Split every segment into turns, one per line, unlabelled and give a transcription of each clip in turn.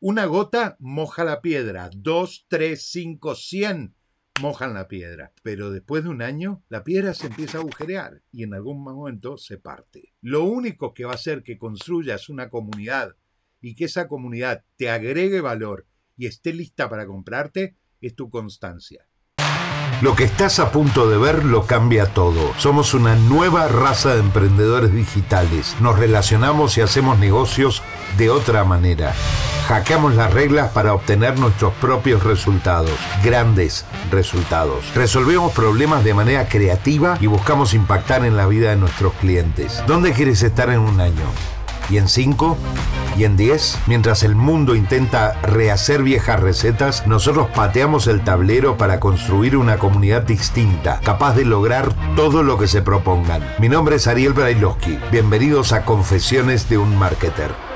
Una gota moja la piedra, dos, tres, cinco, cien mojan la piedra, pero después de un año la piedra se empieza a agujerear y en algún momento se parte. Lo único que va a hacer que construyas una comunidad y que esa comunidad te agregue valor y esté lista para comprarte es tu constancia. Lo que estás a punto de ver lo cambia todo. Somos una nueva raza de emprendedores digitales. Nos relacionamos y hacemos negocios de otra manera. Hackeamos las reglas para obtener nuestros propios resultados, grandes resultados. Resolvemos problemas de manera creativa y buscamos impactar en la vida de nuestros clientes. ¿Dónde quieres estar en un año? y en 5 y en diez? Mientras el mundo intenta rehacer viejas recetas, nosotros pateamos el tablero para construir una comunidad distinta, capaz de lograr todo lo que se propongan. Mi nombre es Ariel Brailovsky. Bienvenidos a Confesiones de un Marketer.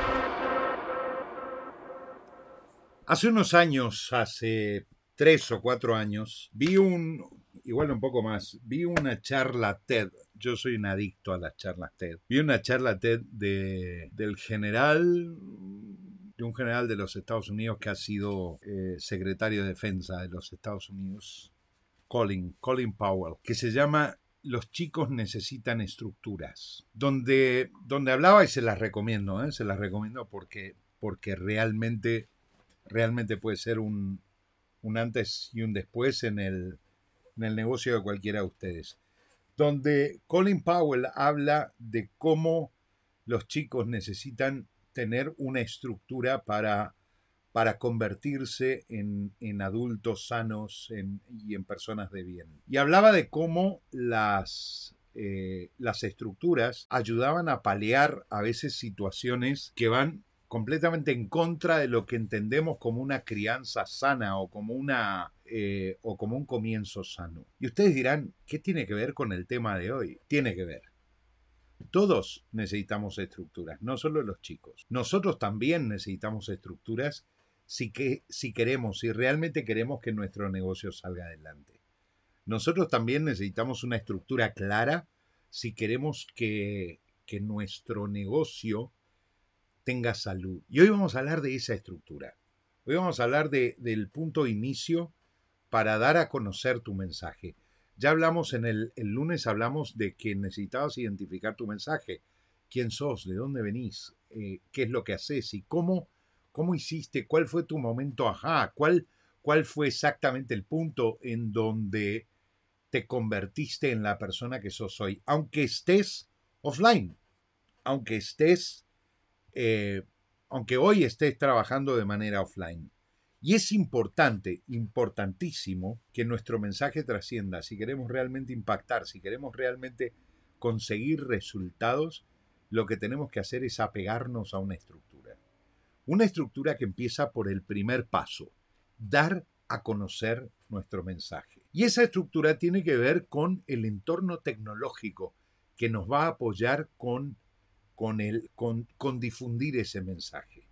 Hace unos años, hace tres o cuatro años, vi un, igual un poco más, vi una charla TED. Yo soy un adicto a las charlas TED. Vi una charla TED de, del general, de un general de los Estados Unidos que ha sido eh, secretario de defensa de los Estados Unidos, Colin, Colin Powell, que se llama los chicos necesitan estructuras. Donde, donde hablaba, y se las recomiendo, ¿eh? se las recomiendo porque, porque realmente realmente puede ser un, antes y un después en el, negocio de cualquiera de ustedes. Donde Colin Powell habla de cómo los chicos necesitan tener una estructura para, para convertirse en, adultos sanos y en personas de bien. Y hablaba de cómo las, eh, las estructuras ayudaban a paliar a veces situaciones que van completamente en contra de lo que entendemos como una crianza sana o como una eh, o como un comienzo sano. Y ustedes dirán, ¿qué tiene que ver con el tema de hoy? Tiene que ver. Todos necesitamos estructuras, no solo los chicos. Nosotros también necesitamos estructuras si, que, si queremos, si realmente queremos que nuestro negocio salga adelante. Nosotros también necesitamos una estructura clara si queremos que, que nuestro negocio tenga salud. Y hoy vamos a hablar de esa estructura. Hoy vamos a hablar de, del punto inicio para dar a conocer tu mensaje. Ya hablamos en el, el lunes, hablamos de que necesitabas identificar tu mensaje. ¿Quién sos? ¿De dónde venís? Eh, ¿Qué es lo que haces? ¿Y cómo, cómo hiciste? ¿Cuál fue tu momento? Ajá, ¿cuál, ¿cuál fue exactamente el punto en donde te convertiste en la persona que sos hoy? Aunque estés offline, aunque estés eh, aunque hoy estés trabajando de manera offline. Y es importante, importantísimo, que nuestro mensaje trascienda. Si queremos realmente impactar, si queremos realmente conseguir resultados, lo que tenemos que hacer es apegarnos a una estructura. Una estructura que empieza por el primer paso, dar a conocer nuestro mensaje. Y esa estructura tiene que ver con el entorno tecnológico que nos va a apoyar con con, difundir ese mensaje.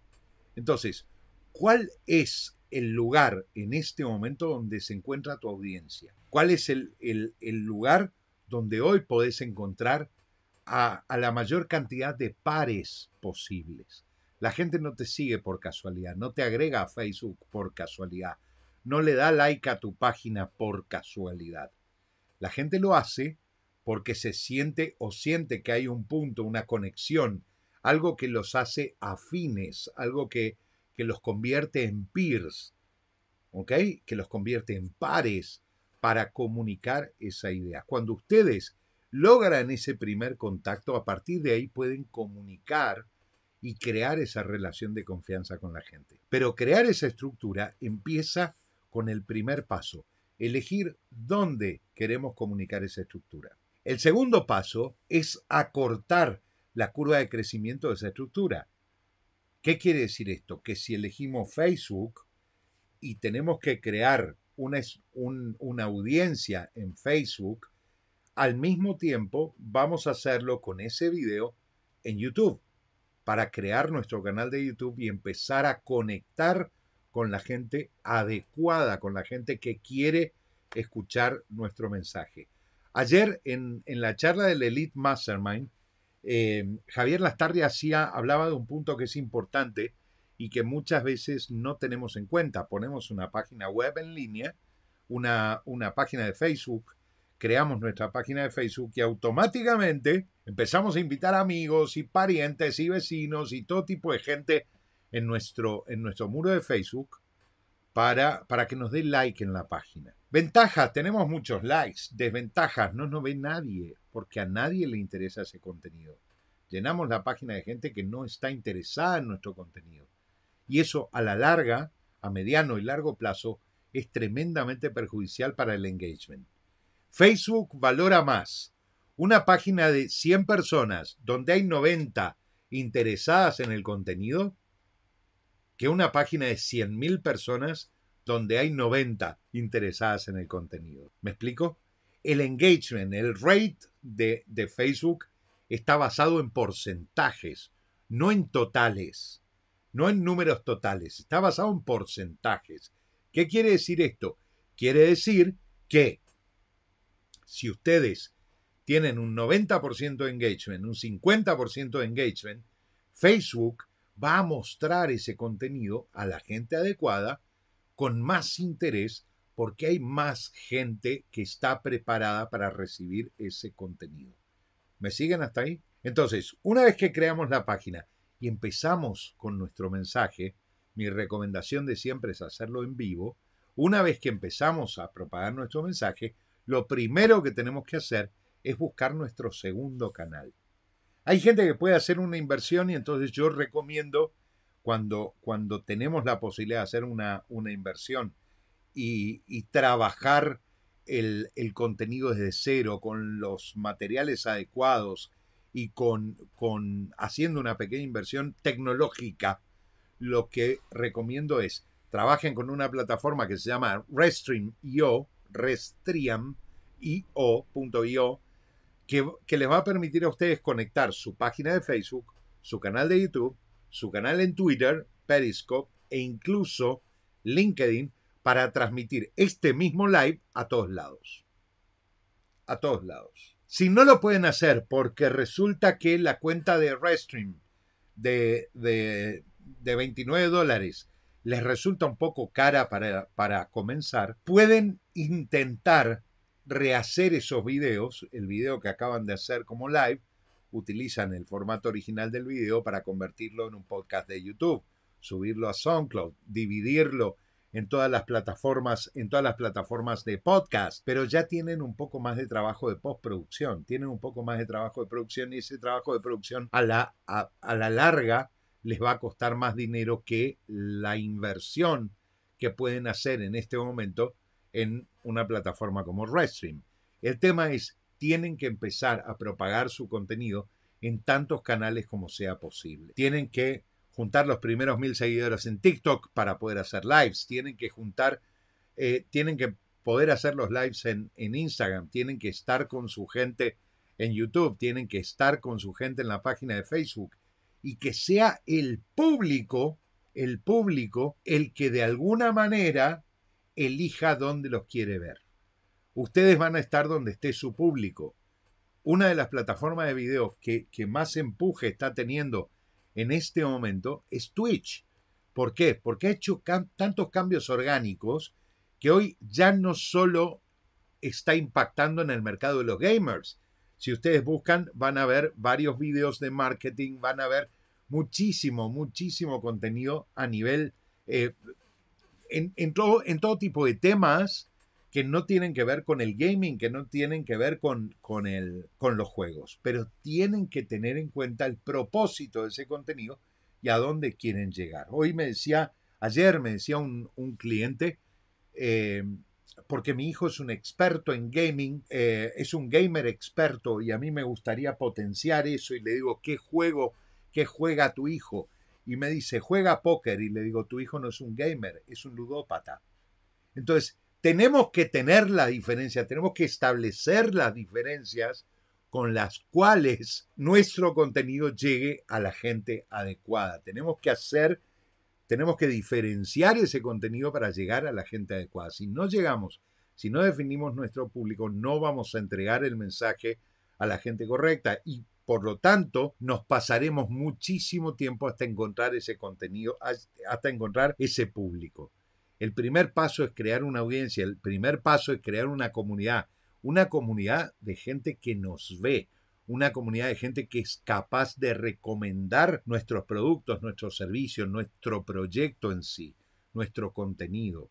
Entonces, ¿cuál es el lugar en este momento donde se encuentra tu audiencia? ¿Cuál es el, lugar donde hoy podés encontrar a, a, la mayor cantidad de pares posibles? La gente no te sigue por casualidad, no te agrega a Facebook por casualidad, no le da like a tu página por casualidad. La gente lo hace porque se siente o siente que hay un punto, una conexión, algo que los hace afines, algo que, los convierte en peers, ¿ok? Que los convierte en pares para comunicar esa idea. Cuando ustedes logran ese primer contacto, a partir de ahí pueden comunicar y crear esa relación de confianza con la gente. Pero crear esa estructura empieza con el primer paso, elegir dónde queremos comunicar esa estructura. El segundo paso es acortar la curva de crecimiento de esa estructura. ¿Qué quiere decir esto? Que si elegimos Facebook y tenemos que crear una, audiencia en Facebook, al mismo tiempo vamos a hacerlo con ese video en YouTube para crear nuestro canal de YouTube y empezar a conectar con la gente adecuada, con la gente que quiere escuchar nuestro mensaje. Ayer en, la charla del Elite Mastermind, eh, Javier Lastarria hacía, hablaba de un punto que es importante y que muchas veces no tenemos en cuenta. Ponemos una página web en línea, una, una página de Facebook, creamos nuestra página de Facebook y automáticamente empezamos a invitar amigos y parientes y vecinos y todo tipo de gente en nuestro, en nuestro muro de Facebook para, que nos dé like en la página. Ventajas, tenemos muchos likes. Desventajas, no nos ve nadie, porque a nadie le interesa ese contenido. Llenamos la página de gente que no está interesada en nuestro contenido. Y eso a la larga, a mediano y largo plazo, es tremendamente perjudicial para el engagement. Facebook valora más una página de 100 personas donde hay 90 interesadas en el contenido que una página de 100.000 personas donde hay 90 interesadas en el contenido. ¿Me explico? El engagement, el rate de, de Facebook está basado en porcentajes, no en totales, no en números totales, está basado en porcentajes. ¿Qué quiere decir esto? Quiere decir que si ustedes tienen un 90% de engagement, un 50% de engagement, Facebook va a mostrar ese contenido a la gente adecuada con más interés porque hay más gente que está preparada para recibir ese contenido. ¿Me siguen hasta ahí? Entonces, una vez que creamos la página y empezamos con nuestro mensaje, mi recomendación de siempre es hacerlo en vivo. Una vez que empezamos a propagar nuestro mensaje, lo primero que tenemos que hacer es buscar nuestro segundo canal. Hay gente que puede hacer una inversión y entonces yo recomiendo cuando, cuando tenemos la posibilidad de hacer una, una inversión y, y trabajar el, el, contenido desde cero, con los materiales adecuados y con, con haciendo una pequeña inversión tecnológica, lo que recomiendo es trabajen con una plataforma que se llama Restream.io, Restream.io, que, les va a permitir a ustedes conectar su página de Facebook, su canal de YouTube, su canal en Twitter, Periscope e incluso LinkedIn para transmitir este mismo live a todos lados. A todos lados. Si no lo pueden hacer porque resulta que la cuenta de Restream de, de, de 29 dólares les resulta un poco cara para, para comenzar, pueden intentar rehacer esos videos, el video que acaban de hacer como live, utilizan el formato original del video para convertirlo en un podcast de YouTube, subirlo a SoundCloud, dividirlo en todas las plataformas, en todas las plataformas de podcast, pero ya tienen un poco más de trabajo de postproducción, tienen un poco más de trabajo de producción y ese trabajo de producción a la, a, a la larga les va a costar más dinero que la inversión que pueden hacer en este momento en una plataforma como Redstream. El tema es, tienen que empezar a propagar su contenido en tantos canales como sea posible. Tienen que juntar los primeros mil seguidores en TikTok para poder hacer lives. Tienen que juntar, eh, tienen que poder hacer los lives en, en Instagram. Tienen que estar con su gente en YouTube. Tienen que estar con su gente en la página de Facebook. Y que sea el público, el público, el que de alguna manera elija dónde los quiere ver. Ustedes van a estar donde esté su público. Una de las plataformas de videos que, más empuje está teniendo en este momento es Twitch. ¿Por qué? Porque ha hecho tantos cambios orgánicos que hoy ya no solo está impactando en el mercado de los gamers. Si ustedes buscan, van a ver varios videos de marketing, van a ver muchísimo, muchísimo contenido a nivel eh, en, todo, en todo tipo de temas que no tienen que ver con el gaming, que no tienen que ver con, con, con los juegos, pero tienen que tener en cuenta el propósito de ese contenido y a dónde quieren llegar. Hoy me decía, ayer me decía un, cliente, eh, porque mi hijo es un experto en gaming, eh, es un gamer experto y a mí me gustaría potenciar eso y le digo, ¿qué juego, qué juega tu hijo? y me dice, juega póker. Y le digo, tu hijo no es un gamer, es un ludópata. Entonces, tenemos que tener la diferencia, tenemos que establecer las diferencias con las cuales nuestro contenido llegue a la gente adecuada. Tenemos que hacer, tenemos que diferenciar ese contenido para llegar a la gente adecuada. Si no llegamos, si no definimos nuestro público, no vamos a entregar el mensaje a la gente correcta. Y por lo tanto, nos pasaremos muchísimo tiempo hasta encontrar ese contenido, hasta encontrar ese público. El primer paso es crear una audiencia, el primer paso es crear una comunidad, una comunidad de gente que nos ve, una comunidad de gente que es capaz de recomendar nuestros productos, nuestros servicios, nuestro proyecto en sí, nuestro contenido.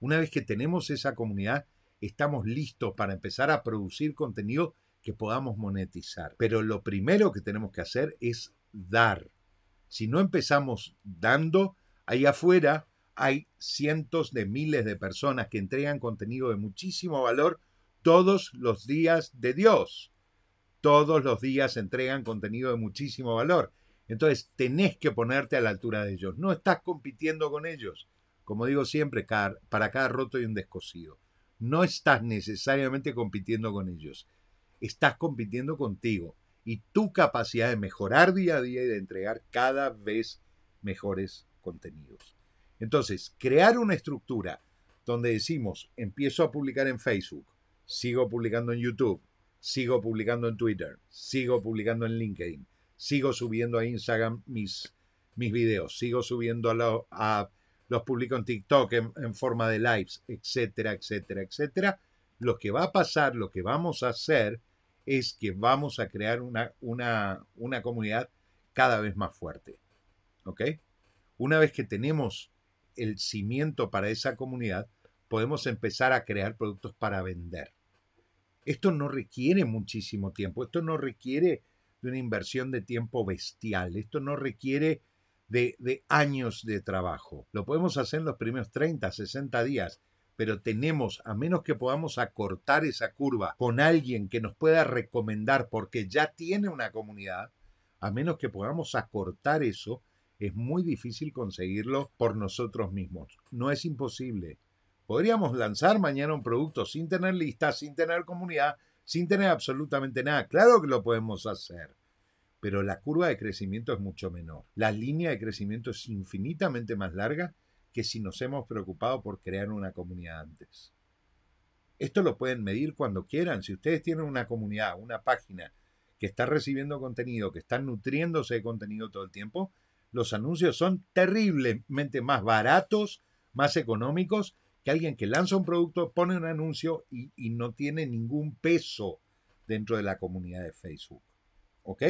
Una vez que tenemos esa comunidad, estamos listos para empezar a producir contenido que podamos monetizar. Pero lo primero que tenemos que hacer es dar. Si no empezamos dando, ahí afuera hay cientos de miles de personas que entregan contenido de muchísimo valor todos los días de Dios. Todos los días entregan contenido de muchísimo valor. Entonces tenés que ponerte a la altura de ellos. No estás compitiendo con ellos. Como digo siempre, para cada roto y un descosido. No estás necesariamente compitiendo con ellos estás compitiendo contigo y tu capacidad de mejorar día a día y de entregar cada vez mejores contenidos. Entonces, crear una estructura donde decimos, empiezo a publicar en Facebook, sigo publicando en YouTube, sigo publicando en Twitter, sigo publicando en LinkedIn, sigo subiendo a Instagram mis, mis videos, sigo subiendo a, los publico en TikTok en forma de lives, etcétera, etcétera, etcétera. Lo que va a pasar, lo que vamos a hacer es que vamos a crear una, comunidad cada vez más fuerte. Una vez que tenemos el cimiento para esa comunidad, podemos empezar a crear productos para vender. Esto no requiere muchísimo tiempo, esto no requiere de una inversión de tiempo bestial, esto no requiere de, de años de trabajo. Lo podemos hacer en los primeros 30, 60 días pero tenemos, a menos que podamos acortar esa curva con alguien que nos pueda recomendar porque ya tiene una comunidad, a menos que podamos acortar eso, es muy difícil conseguirlo por nosotros mismos. No es imposible. Podríamos lanzar mañana un producto sin tener lista, sin tener comunidad, sin tener absolutamente nada. Claro que lo podemos hacer, pero la curva de crecimiento es mucho menor. La línea de crecimiento es infinitamente más larga que si nos hemos preocupado por crear una comunidad antes. Esto lo pueden medir cuando quieran. Si ustedes tienen una comunidad, una página que está recibiendo contenido, que está nutriéndose de contenido todo el tiempo, los anuncios son terriblemente más baratos, más económicos que alguien que lanza un producto, pone un anuncio y, y no tiene ningún peso dentro de la comunidad de Facebook. ¿Ok?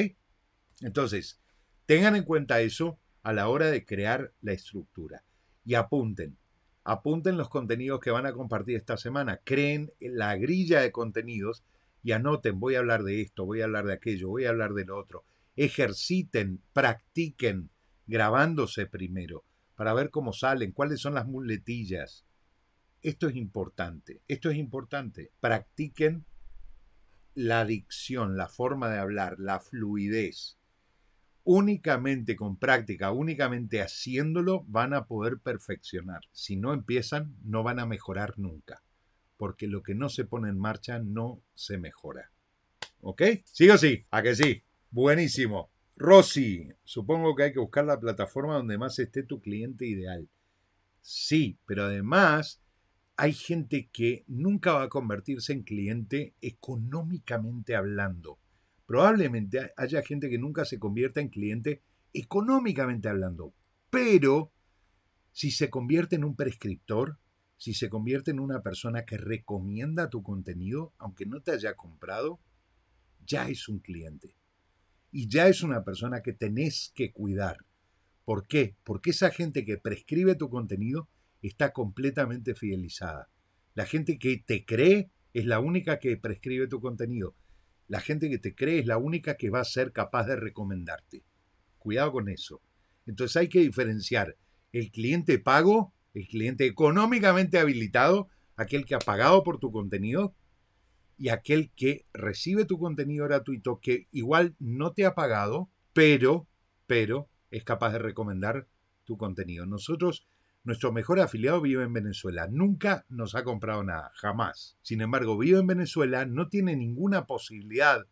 Entonces, tengan en cuenta eso a la hora de crear la estructura y apunten. Apunten los contenidos que van a compartir esta semana. Creen la grilla de contenidos y anoten, voy a hablar de esto, voy a hablar de aquello, voy a hablar del otro. Ejerciten, practiquen, grabándose primero, para ver cómo salen, cuáles son las muletillas. Esto es importante, esto es importante. Practiquen la dicción, la forma de hablar, la fluidez únicamente con práctica, únicamente haciéndolo, van a poder perfeccionar. Si no empiezan, no van a mejorar nunca, porque lo que no se pone en marcha no se mejora. ¿Ok? ¿Sí o sí? ¿A que sí? Buenísimo. Rosy, supongo que hay que buscar la plataforma donde más esté tu cliente ideal. Sí, pero además hay gente que nunca va a convertirse en cliente económicamente hablando Probablemente haya gente que nunca se convierta en cliente económicamente hablando, pero si se convierte en un prescriptor, si se convierte en una persona que recomienda tu contenido, aunque no te haya comprado, ya es un cliente. Y ya es una persona que tenés que cuidar. ¿Por qué? Porque esa gente que prescribe tu contenido está completamente fidelizada. La gente que te cree es la única que prescribe tu contenido. La gente que te cree es la única que va a ser capaz de recomendarte. Cuidado con eso. Entonces hay que diferenciar el cliente pago, el cliente económicamente habilitado, aquel que ha pagado por tu contenido y aquel que recibe tu contenido gratuito que igual no te ha pagado, pero pero es capaz de recomendar tu contenido. Nosotros nuestro mejor afiliado vive en Venezuela. Nunca nos ha comprado nada, jamás. Sin embargo, vive en Venezuela, no tiene ninguna posibilidad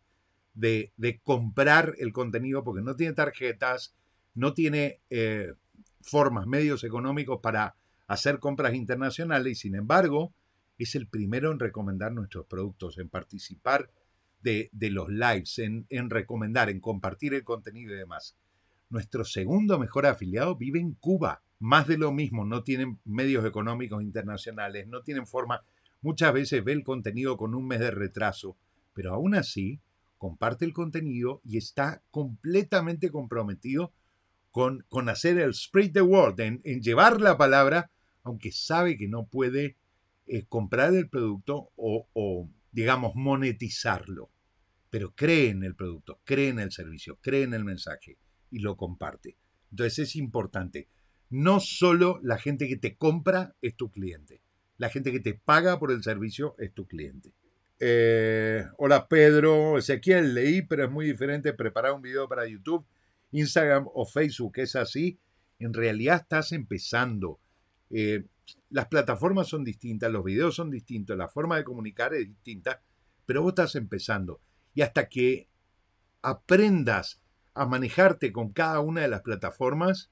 de, comprar el contenido porque no tiene tarjetas, no tiene eh, formas, medios económicos para hacer compras internacionales y sin embargo es el primero en recomendar nuestros productos, en participar de, los lives, en recomendar, en compartir el contenido y demás. Nuestro segundo mejor afiliado vive en Cuba más de lo mismo, no tienen medios económicos internacionales, no tienen forma, muchas veces ve el contenido con un mes de retraso, pero aún así comparte el contenido y está completamente comprometido con, con hacer el spread the word, en, llevar la palabra, aunque sabe que no puede eh, comprar el producto o, o, digamos, monetizarlo. Pero cree en el producto, cree en el servicio, cree en el mensaje y lo comparte. Entonces es importante no solo la gente que te compra es tu cliente, la gente que te paga por el servicio es tu cliente. Eh, hola Pedro, Ezequiel, leí, pero es muy diferente preparar un video para YouTube, Instagram o Facebook, es así. En realidad estás empezando. Eh, las plataformas son distintas, los videos son distintos, la forma de comunicar es distinta, pero vos estás empezando. Y hasta que aprendas a manejarte con cada una de las plataformas,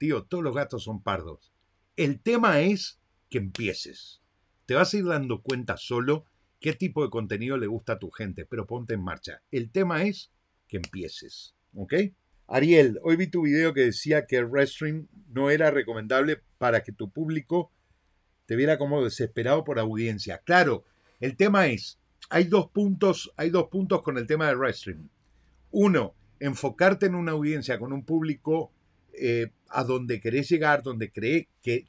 Tío, todos los gastos son pardos. El tema es que empieces. Te vas a ir dando cuenta solo qué tipo de contenido le gusta a tu gente, pero ponte en marcha. El tema es que empieces. ¿Ok? Ariel, hoy vi tu video que decía que el Restream no era recomendable para que tu público te viera como desesperado por audiencia. Claro, el tema es, hay dos puntos, hay dos puntos con el tema de Restream. Uno, enfocarte en una audiencia con un público eh, a donde querés llegar, donde cree, que,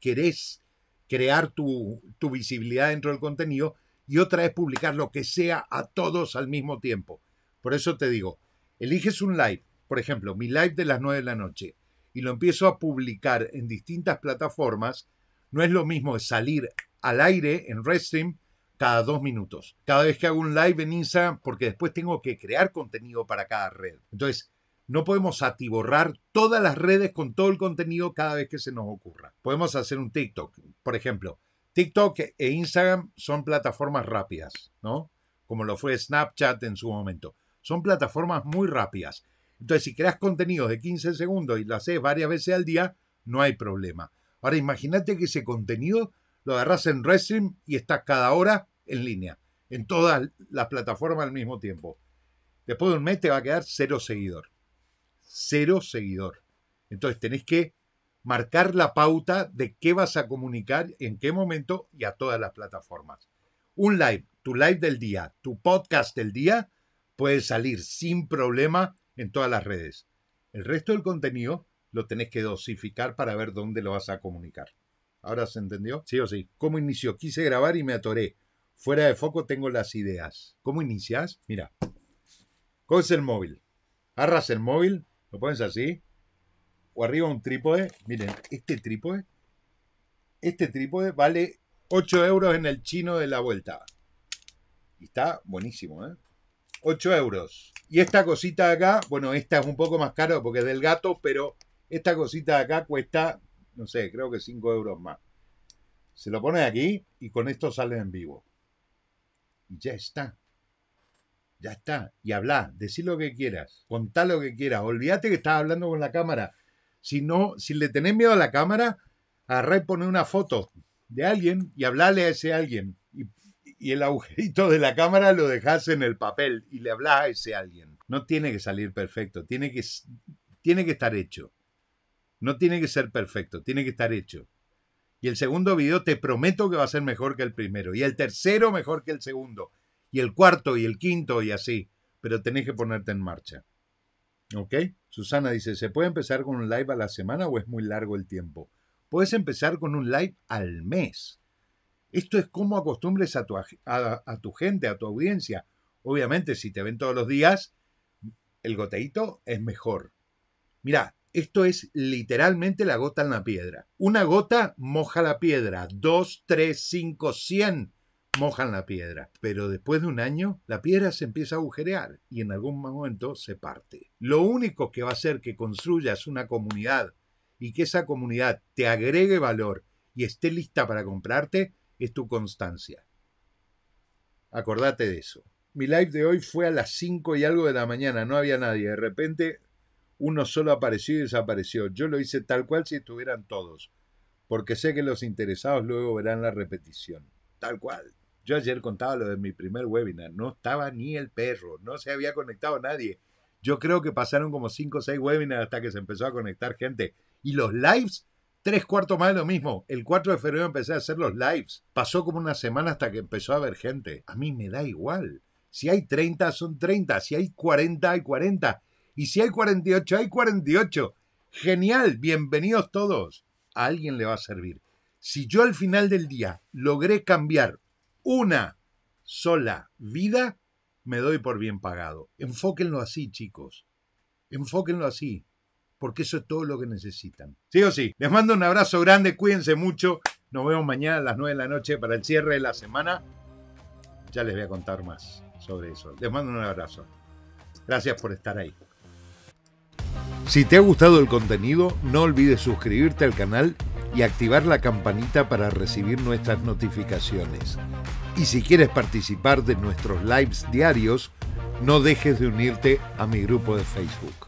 querés crear tu, visibilidad dentro del contenido y otra es publicar lo que sea a todos al mismo tiempo. Por eso te digo, eliges un live, por ejemplo, mi live de las 9 de la noche, y lo empiezo a publicar en distintas plataformas, no es lo mismo salir al aire en RedStream cada dos minutos. Cada vez que hago un live en Instagram, porque después tengo que crear contenido para cada red. Entonces, no podemos atiborrar todas las redes con todo el contenido cada vez que se nos ocurra. Podemos hacer un TikTok, por ejemplo. TikTok e Instagram son plataformas rápidas, ¿no? Como lo fue Snapchat en su momento. Son plataformas muy rápidas. Entonces, si creas contenido de 15 segundos y lo haces varias veces al día, no hay problema. Ahora, imagínate que ese contenido lo agarras en Restream y estás cada hora en línea, en todas las plataformas al mismo tiempo. Después de un mes te va a quedar cero seguidor cero seguidor. Entonces tenés que marcar la pauta de qué vas a comunicar, en qué momento y a todas las plataformas. Un live, tu live del día, tu podcast del día, puede salir sin problema en todas las redes. El resto del contenido lo tenés que dosificar para ver dónde lo vas a comunicar. ¿Ahora se entendió? Sí o sí. ¿Cómo inició? Quise grabar y me atoré. Fuera de foco tengo las ideas. ¿Cómo inicias? Mira, coges el móvil, arras el móvil, lo pones así. O arriba un trípode. Miren, este trípode. Este trípode vale 8 euros en el chino de la vuelta. Y está buenísimo, ¿eh? 8 euros. Y esta cosita de acá, bueno, esta es un poco más caro porque es del gato, pero esta cosita de acá cuesta, no sé, creo que 5 euros más. Se lo pones aquí y con esto sale en vivo. Y ya está. Ya está. Y habla, decí lo que quieras, contá lo que quieras. Olvídate que estás hablando con la cámara. Si no, si le tenés miedo a la cámara, agarrá y poné una foto de alguien y hablale a ese alguien. Y, el agujerito de la cámara lo dejás en el papel y le hablás a ese alguien. No tiene que salir perfecto, tiene que, tiene que estar hecho. No tiene que ser perfecto, tiene que estar hecho. Y el segundo video te prometo que va a ser mejor que el primero. Y el tercero mejor que el segundo y el cuarto y el quinto y así, pero tenés que ponerte en marcha. ¿Ok? Susana dice, ¿se puede empezar con un live a la semana o es muy largo el tiempo? Puedes empezar con un live al mes. Esto es como acostumbres a tu, a, tu gente, a tu audiencia. Obviamente, si te ven todos los días, el goteito es mejor. Mira, esto es literalmente la gota en la piedra. Una gota moja la piedra. Dos, tres, cinco, cien mojan la piedra, pero después de un año la piedra se empieza a agujerear y en algún momento se parte. Lo único que va a hacer que construyas una comunidad y que esa comunidad te agregue valor y esté lista para comprarte es tu constancia. Acordate de eso. Mi live de hoy fue a las 5 y algo de la mañana, no había nadie. De repente uno solo apareció y desapareció. Yo lo hice tal cual si estuvieran todos, porque sé que los interesados luego verán la repetición. Tal cual. Yo ayer contaba lo de mi primer webinar, no estaba ni el perro, no se había conectado nadie. Yo creo que pasaron como 5 o 6 webinars hasta que se empezó a conectar gente. Y los lives, tres cuartos más de lo mismo. El 4 de febrero empecé a hacer los lives. Pasó como una semana hasta que empezó a haber gente. A mí me da igual. Si hay 30, son 30. Si hay 40, hay 40. Y si hay 48, hay 48. Genial, bienvenidos todos. A alguien le va a servir. Si yo al final del día logré cambiar una sola vida, me doy por bien pagado. Enfóquenlo así, chicos. Enfóquenlo así, porque eso es todo lo que necesitan. Sí o sí, les mando un abrazo grande, cuídense mucho. Nos vemos mañana a las 9 de la noche para el cierre de la semana. Ya les voy a contar más sobre eso. Les mando un abrazo. Gracias por estar ahí. Si te ha gustado el contenido, no olvides suscribirte al canal y activar la campanita para recibir nuestras notificaciones. Y si quieres participar de nuestros lives diarios, no dejes de unirte a mi grupo de Facebook.